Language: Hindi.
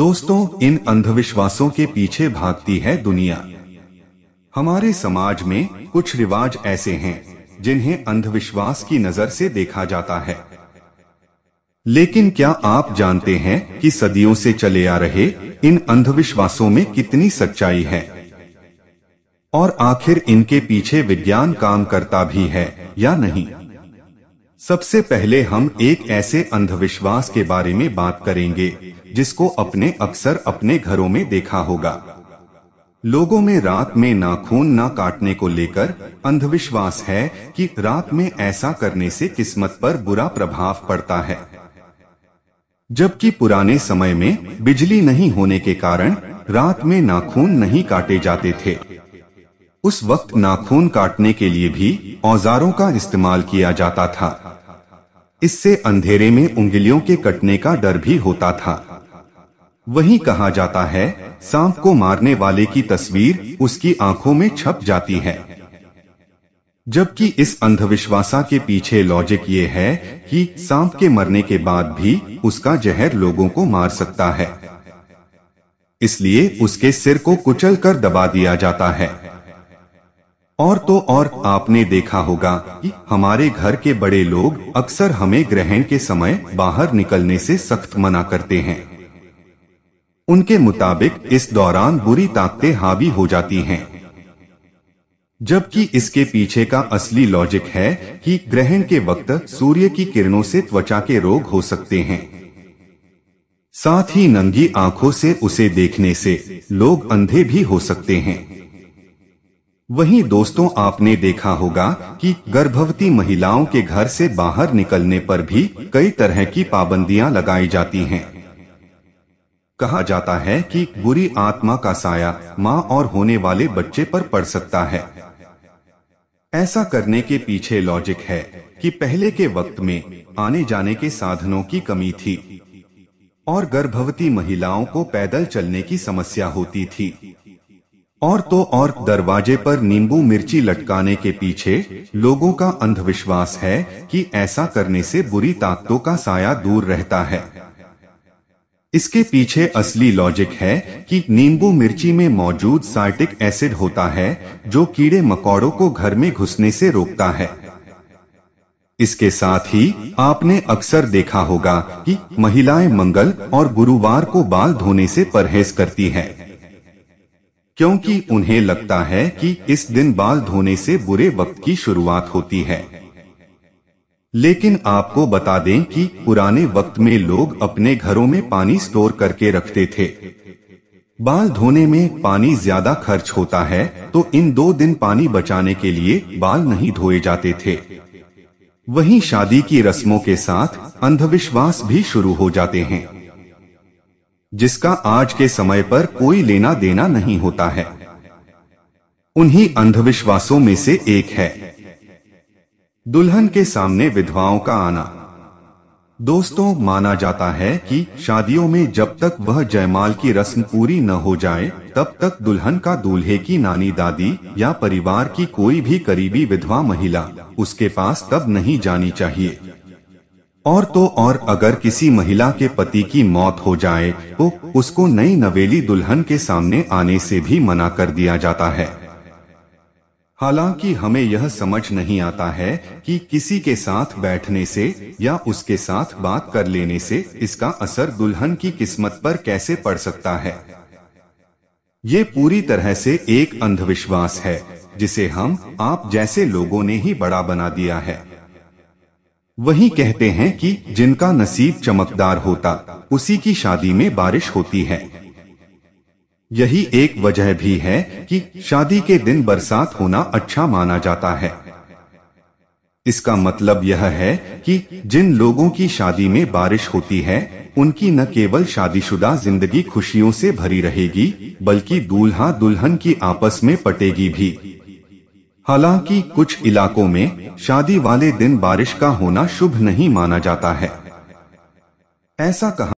दोस्तों इन अंधविश्वासों के पीछे भागती है दुनिया हमारे समाज में कुछ रिवाज ऐसे हैं जिन्हें अंधविश्वास की नजर से देखा जाता है लेकिन क्या आप जानते हैं कि सदियों से चले आ रहे इन अंधविश्वासों में कितनी सच्चाई है और आखिर इनके पीछे विज्ञान काम करता भी है या नहीं सबसे पहले हम एक ऐसे अंधविश्वास के बारे में बात करेंगे जिसको अपने अक्सर अपने घरों में देखा होगा लोगों में रात में नाखून ना काटने को लेकर अंधविश्वास है कि रात में ऐसा करने से किस्मत पर बुरा प्रभाव पड़ता है जबकि पुराने समय में बिजली नहीं होने के कारण रात में नाखून नहीं काटे जाते थे उस वक्त नाखून काटने के लिए भी औजारों का इस्तेमाल किया जाता था इससे अंधेरे में उंगलियों के कटने का डर भी होता था वही कहा जाता है सांप को मारने वाले की तस्वीर उसकी आंखों में छप जाती है जबकि इस अंधविश्वासा के पीछे लॉजिक ये है कि सांप के मरने के बाद भी उसका जहर लोगों को मार सकता है इसलिए उसके सिर को कुचल कर दबा दिया जाता है और तो और आपने देखा होगा कि हमारे घर के बड़े लोग अक्सर हमें ग्रहण के समय बाहर निकलने से सख्त मना करते हैं उनके मुताबिक इस दौरान बुरी ताकतें हावी हो जाती हैं जबकि इसके पीछे का असली लॉजिक है कि ग्रहण के वक्त सूर्य की किरणों से त्वचा के रोग हो सकते हैं साथ ही नंगी आंखों से उसे देखने से लोग अंधे भी हो सकते हैं वहीं दोस्तों आपने देखा होगा कि गर्भवती महिलाओं के घर से बाहर निकलने पर भी कई तरह की पाबंदियां लगाई जाती हैं कहा जाता है कि बुरी आत्मा का साया माँ और होने वाले बच्चे पर पड़ सकता है ऐसा करने के पीछे लॉजिक है कि पहले के वक्त में आने जाने के साधनों की कमी थी और गर्भवती महिलाओं को पैदल चलने की समस्या होती थी और तो और दरवाजे पर नींबू मिर्ची लटकाने के पीछे लोगों का अंधविश्वास है कि ऐसा करने से बुरी ताकतों का साया दूर रहता है इसके पीछे असली लॉजिक है कि नींबू मिर्ची में मौजूद साइटिक एसिड होता है जो कीड़े मकौड़ो को घर में घुसने से रोकता है इसके साथ ही आपने अक्सर देखा होगा कि महिलाएं मंगल और गुरुवार को बाल धोने से परहेज करती हैं, क्योंकि उन्हें लगता है कि इस दिन बाल धोने से बुरे वक्त की शुरुआत होती है लेकिन आपको बता दें कि पुराने वक्त में लोग अपने घरों में पानी स्टोर करके रखते थे बाल धोने में पानी ज्यादा खर्च होता है तो इन दो दिन पानी बचाने के लिए बाल नहीं धोए जाते थे वहीं शादी की रस्मों के साथ अंधविश्वास भी शुरू हो जाते हैं जिसका आज के समय पर कोई लेना देना नहीं होता है उन्हीं अंधविश्वासों में से एक है दुल्हन के सामने विधवाओं का आना दोस्तों माना जाता है कि शादियों में जब तक वह जयमाल की रस्म पूरी न हो जाए तब तक दुल्हन का दूल्हे की नानी दादी या परिवार की कोई भी करीबी विधवा महिला उसके पास तब नहीं जानी चाहिए और तो और अगर किसी महिला के पति की मौत हो जाए तो उसको नई नवेली दुल्हन के सामने आने से भी मना कर दिया जाता है हालांकि हमें यह समझ नहीं आता है कि किसी के साथ बैठने से या उसके साथ बात कर लेने से इसका असर दुल्हन की किस्मत पर कैसे पड़ सकता है ये पूरी तरह से एक अंधविश्वास है जिसे हम आप जैसे लोगों ने ही बड़ा बना दिया है वही कहते हैं कि जिनका नसीब चमकदार होता उसी की शादी में बारिश होती है यही एक वजह भी है कि शादी के दिन बरसात होना अच्छा माना जाता है इसका मतलब यह है कि जिन लोगों की शादी में बारिश होती है उनकी न केवल शादीशुदा जिंदगी खुशियों से भरी रहेगी बल्कि दूल्हा दुल्हन की आपस में पटेगी भी हालांकि कुछ इलाकों में शादी वाले दिन बारिश का होना शुभ नहीं माना जाता है ऐसा कहा